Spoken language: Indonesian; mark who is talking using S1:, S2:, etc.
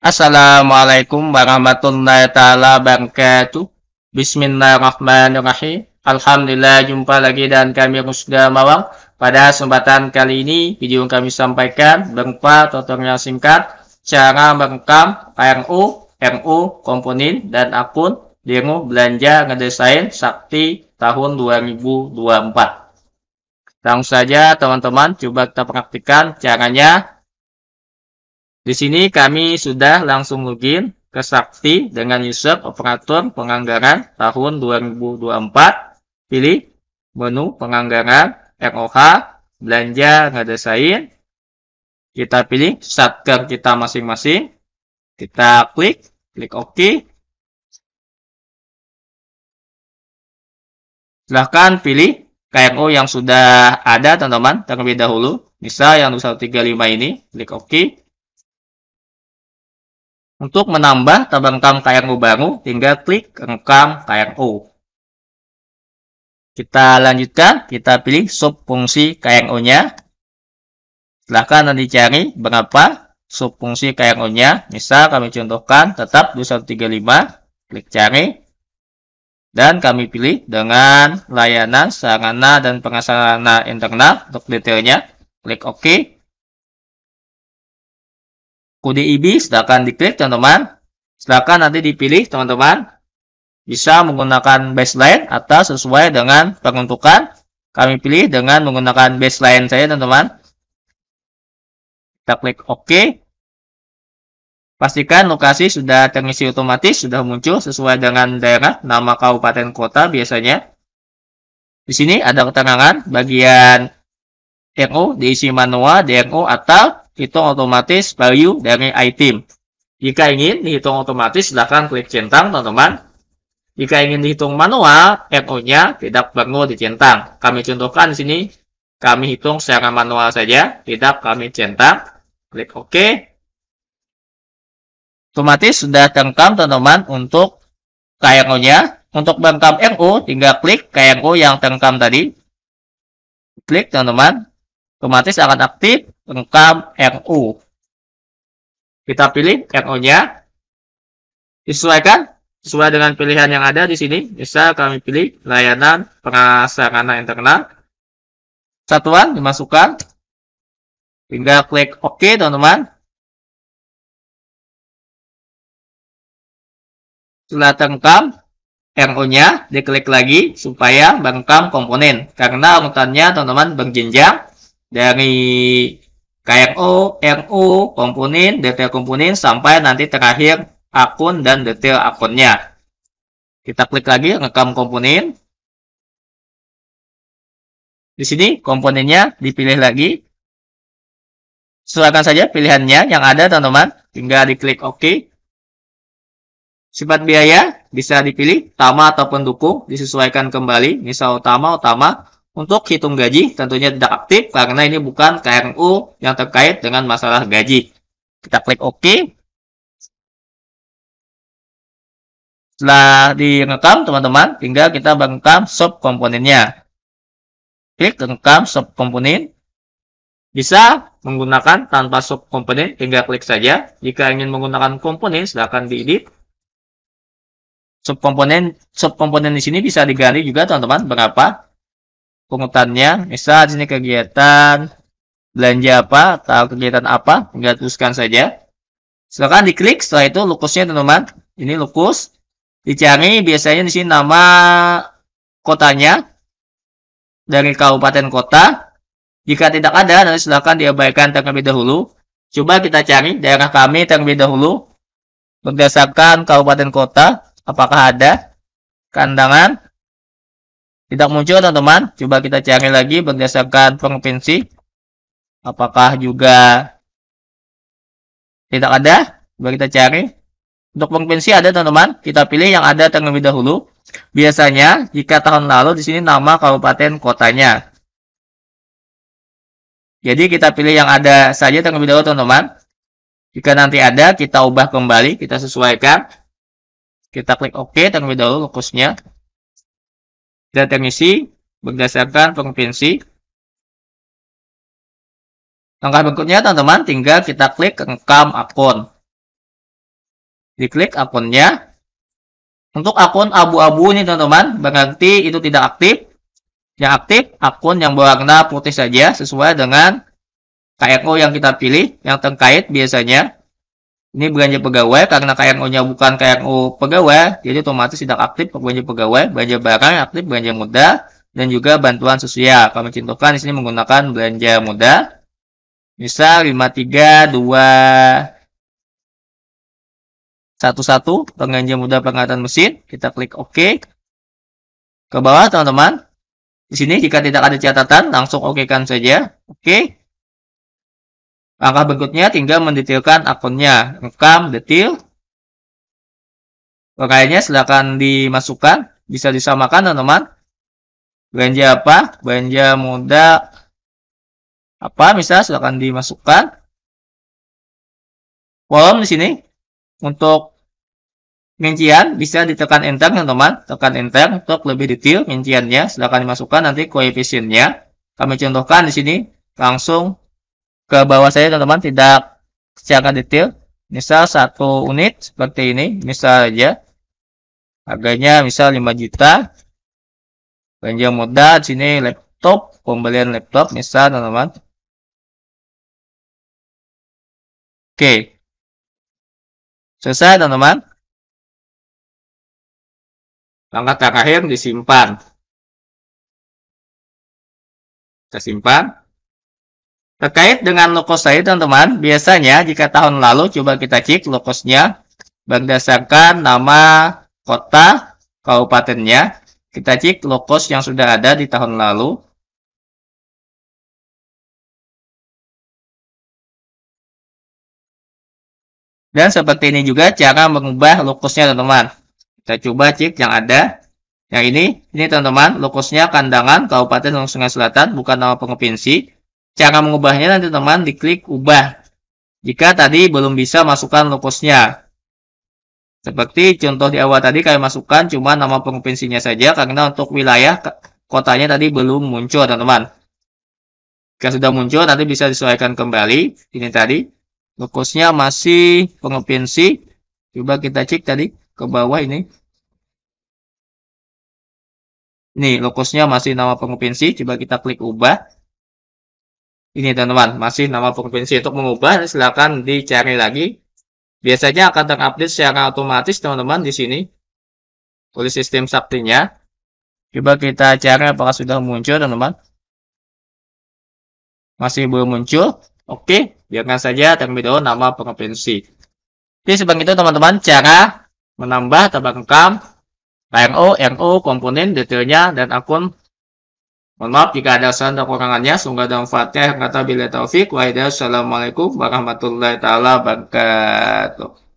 S1: Assalamualaikum warahmatullahi taala wabarakatuh. Bismillahirrahmanirrahim. Alhamdulillah jumpa lagi dan kami Rusda Mawang. Pada kesempatan kali ini video yang kami sampaikan berupa tutorial singkat cara merekam RU, RU komponen dan akun demo belanja ngedesain Sakti tahun 2024. Langsung saja teman-teman coba kita praktikan caranya di sini kami sudah langsung login ke Sakti dengan user operator penganggaran tahun 2024. Pilih menu penganggaran ROH, belanja ngadesain. Kita pilih satker kita masing-masing. Kita klik, klik OK. Silahkan pilih KMO yang sudah ada teman-teman terlebih dahulu. Misal yang 135 ini, klik OK. Untuk menambah tabel income KRU baru, tinggal klik rekam KRU. Kita lanjutkan, kita pilih sub fungsi KRU-nya. Silahkan nanti cari berapa sub fungsi KRU-nya. Misal kami contohkan tetap 2135, klik cari. Dan kami pilih dengan layanan sarana dan pengasarana internal untuk detailnya. Klik OK kode IB silahkan diklik teman-teman silahkan nanti dipilih teman-teman bisa menggunakan baseline atau sesuai dengan peruntukan kami pilih dengan menggunakan baseline saya teman-teman kita klik OK pastikan lokasi sudah terisi otomatis sudah muncul sesuai dengan daerah nama kabupaten kota biasanya di sini ada keterangan bagian RO diisi manual DRO atau hitung otomatis value dari item. Jika ingin dihitung otomatis, silahkan klik centang, teman-teman. Jika ingin dihitung manual, NO-nya tidak perlu dicentang. Kami contohkan di sini, kami hitung secara manual saja, tidak kami centang. Klik OK. Otomatis sudah terkam, teman-teman, untuk KRO-nya. Untuk bangkam RO, tinggal klik KRO yang terkam tadi. Klik, teman-teman. Otomatis akan aktif rekam RU. Kita pilih RU-nya. Disesuaikan sesuai dengan pilihan yang ada di sini. Bisa kami pilih layanan prasarana internal. Satuan
S2: dimasukkan. Tinggal klik OK, teman-teman.
S1: Setelah terengkam, RO-nya diklik lagi supaya merekam komponen. Karena urutannya, teman-teman, berjenjang dari KRO, RU, komponen, detail komponen, sampai nanti terakhir akun dan detail akunnya. Kita klik lagi rekam komponen. Di sini komponennya dipilih lagi. Silakan saja pilihannya yang ada teman-teman. Tinggal diklik OK. Sifat biaya bisa dipilih utama ataupun dukung, disesuaikan kembali. Misal utama, utama. Untuk hitung gaji tentunya tidak aktif karena ini bukan KRU yang terkait dengan masalah gaji. Kita klik OK. Setelah direkam teman-teman, tinggal kita merekam komponennya. Klik rekam komponen. Bisa menggunakan tanpa sub komponen, tinggal klik saja. Jika ingin menggunakan komponen, silakan diedit. sub komponen di sini bisa diganti juga teman-teman berapa pungutannya. Misal sini kegiatan belanja apa atau kegiatan apa, tinggal tuliskan saja. Silakan diklik, setelah itu lukusnya teman-teman. Ini lukus. Dicari biasanya di sini nama kotanya dari kabupaten kota. Jika tidak ada, nanti silakan diabaikan terlebih dahulu. Coba kita cari daerah kami terlebih dahulu berdasarkan kabupaten kota apakah ada kandangan tidak muncul teman-teman. Coba kita cari lagi berdasarkan provinsi. Apakah juga tidak ada? Coba kita cari. Untuk provinsi ada teman-teman. Kita pilih yang ada terlebih dahulu. Biasanya jika tahun lalu di sini nama kabupaten kotanya. Jadi kita pilih yang ada saja terlebih dahulu teman-teman. Jika nanti ada, kita ubah kembali, kita sesuaikan. Kita klik OK terlebih dahulu lokusnya. Kita terisi berdasarkan provinsi.
S2: Langkah berikutnya teman-teman tinggal kita klik rekam akun.
S1: Diklik akunnya. Untuk akun abu-abu ini teman-teman berarti itu tidak aktif. Yang aktif akun yang berwarna putih saja sesuai dengan KRO yang kita pilih yang terkait biasanya ini belanja pegawai karena KNO nya bukan KNO pegawai, jadi otomatis tidak aktif belanja pegawai, belanja barang aktif belanja muda dan juga bantuan sosial. Kami contohkan di sini menggunakan belanja modal. misal 53 satu satu, pengganja muda pengangkatan mesin. Kita klik OK. Ke bawah teman-teman. Di sini jika tidak ada catatan langsung OK kan saja. OK. Langkah berikutnya tinggal mendetailkan akunnya. Rekam, detail. Pakaiannya silahkan dimasukkan. Bisa disamakan teman-teman. Belanja apa? Belanja muda
S2: apa misalnya silahkan dimasukkan. Kolom di sini
S1: untuk rincian bisa ditekan enter teman-teman. Tekan enter untuk lebih detail rinciannya. Silahkan dimasukkan nanti koefisiennya. Kami contohkan di sini langsung ke bawah saya teman-teman tidak secara detail misal satu unit seperti ini misal aja harganya misal 5 juta belanja modal sini laptop pembelian laptop misal teman-teman
S2: oke selesai teman-teman langkah terakhir disimpan kita simpan
S1: Terkait dengan lokus tadi teman-teman, biasanya jika tahun lalu coba kita cek lokusnya berdasarkan nama kota kabupatennya. Kita cek lokus yang sudah ada di tahun lalu. Dan seperti ini juga cara mengubah lokusnya teman-teman. Kita coba cek yang ada. Yang ini, ini teman-teman, lokusnya kandangan Kabupaten Sungai Selatan, bukan nama provinsi. Cara mengubahnya nanti teman diklik ubah. Jika tadi belum bisa masukkan lokusnya. Seperti contoh di awal tadi kami masukkan cuma nama provinsinya saja karena untuk wilayah kotanya tadi belum muncul teman-teman. Jika sudah muncul nanti bisa disesuaikan kembali. Ini tadi lokusnya masih provinsi. Coba kita cek tadi ke bawah ini. Ini lokusnya masih nama provinsi. Coba kita klik ubah ini teman-teman masih nama provinsi untuk mengubah silahkan dicari lagi biasanya akan terupdate secara otomatis teman-teman di sini oleh sistem saktinya coba kita cari apakah sudah muncul teman-teman masih belum muncul oke biarkan saja terlebih dahulu nama provinsi jadi sebagai itu teman-teman cara menambah tabel rekam RO, RO, komponen, detailnya, dan akun Mohon maaf jika ada salah dan kekurangannya. Semoga ada manfaatnya. Kata bila taufik. Wahidaya. Assalamualaikum warahmatullahi taala wabarakatuh.